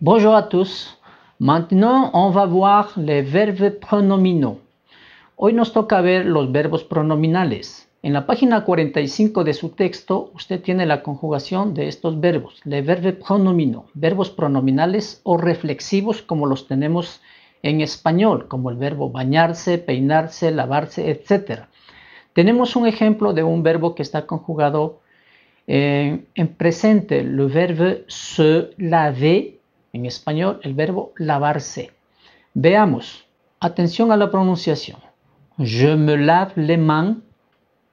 Bonjour a tous. Maintenant, on va voir les verbes pronominaux. Hoy nos toca ver los verbos pronominales. En la página 45 de su texto, usted tiene la conjugación de estos verbos, les verbes pronominaux, verbos pronominales o reflexivos como los tenemos en español, como el verbo bañarse, peinarse, lavarse, etc. Tenemos un ejemplo de un verbo que está conjugado eh, en, presente, le verbo se laver en espagnol, el verbo lavarse. Veamos, atención a la pronunciación. Je me lave les mains,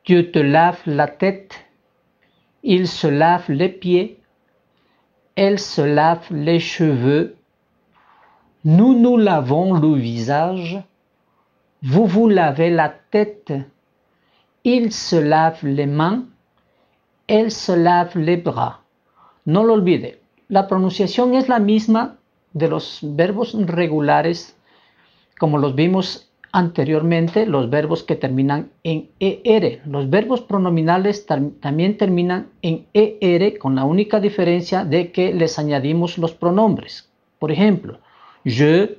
tu te laves la tête, il se lave les pieds, elle se lave les cheveux, nous nous lavons le visage, vous vous lavez la tête, il se lave les mains, elle se lave les bras. No lo La pronunciación es la misma de los verbos regulares, como los vimos anteriormente, los verbos que terminan en ER. Los verbos pronominales también terminan en ER con la única diferencia de que les añadimos los pronombres. Por ejemplo, je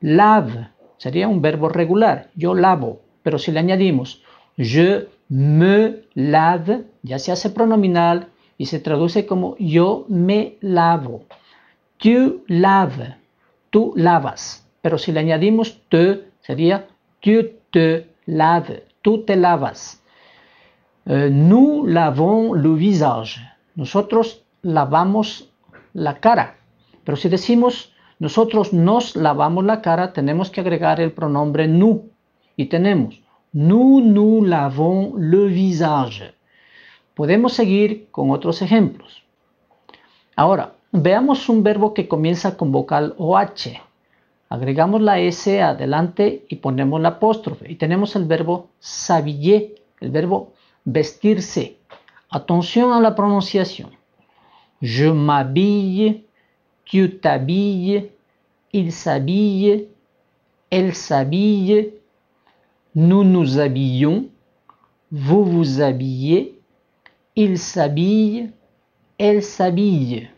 lave sería un verbo regular, yo lavo, pero si le añadimos je me lave, ya se hace pronominal y se traduce como yo me lavo. Tu lave, tú lavas. Pero si le añadimos te, sería tu te laves, tú te lavas. Eh, nous lavons le visage. Nosotros lavamos la cara. Pero si decimos nosotros nos lavamos la cara, tenemos que agregar el pronombre nous. Y tenemos nous nous lavons le visage. Podemos seguir con otros ejemplos. Ahora, veamos un verbo que comienza con vocal OH. Agregamos la S adelante y ponemos la apóstrofe. Y tenemos el verbo s'habiller, el verbo vestirse. Atención a la pronunciación. Je m'habille, tu t'habilles, il s'habille, elle s'habille, nous nous habillons, vous vous habillez, Il sabille, el sabille.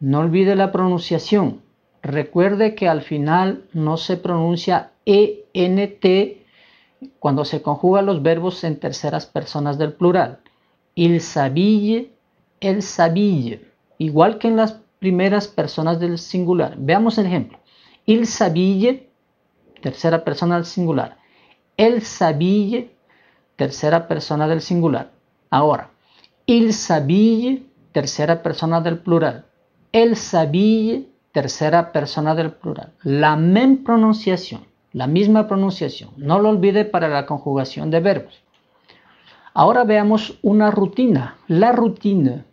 No olvide la pronunciación. Recuerde que al final no se pronuncia ENT cuando se conjugan los verbos en terceras personas del plural. Il sabille, el sabille. Igual que en las primeras personas del singular. Veamos el ejemplo. Il sabille, tercera persona del singular. El sabille, tercera persona del singular. Ahora, Il sabille, tercera persona del plural. El sabille, tercera persona del plural. La misma pronunciación, la misma pronunciación. No lo olvide para la conjugación de verbos. Ahora veamos una rutina, la rutina,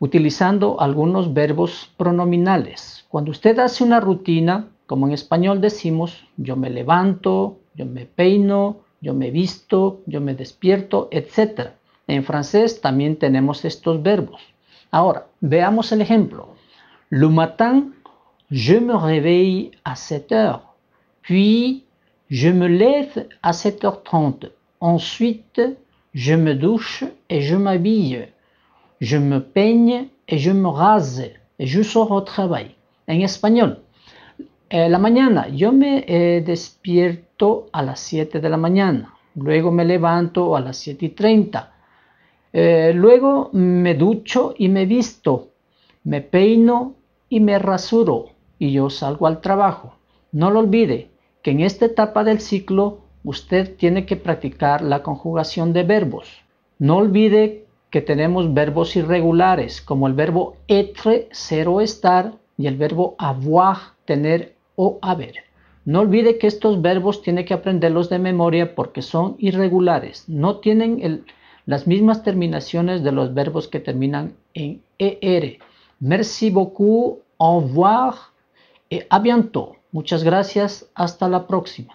utilizando algunos verbos pronominales. Cuando usted hace una rutina, como en español decimos, yo me levanto, yo me peino, yo me visto, yo me despierto, etc. En francés también tenemos estos verbos. Ahora, veamos el ejemplo. Le matin, je me réveille à 7 heures. Puis, je me lève à 7h30. Ensuite, je me douche et je m'habille. Je me peigne et je me rase. Et je sors au travail. En español, eh, la mañana, yo me despierto a las 7 de la mañana. Luego me levanto a las 7 y 30. Eh, luego me ducho y me visto, me peino y me rasuro y yo salgo al trabajo. No lo olvide que en esta etapa del ciclo usted tiene que practicar la conjugación de verbos. No olvide que tenemos verbos irregulares como el verbo être, ser o estar y el verbo avoir, tener o haber. No olvide que estos verbos tiene que aprenderlos de memoria porque son irregulares, no tienen el, las mismas terminaciones de los verbos que terminan en ER. Merci beaucoup, au revoir et à bientôt. Muchas gracias, hasta la próxima.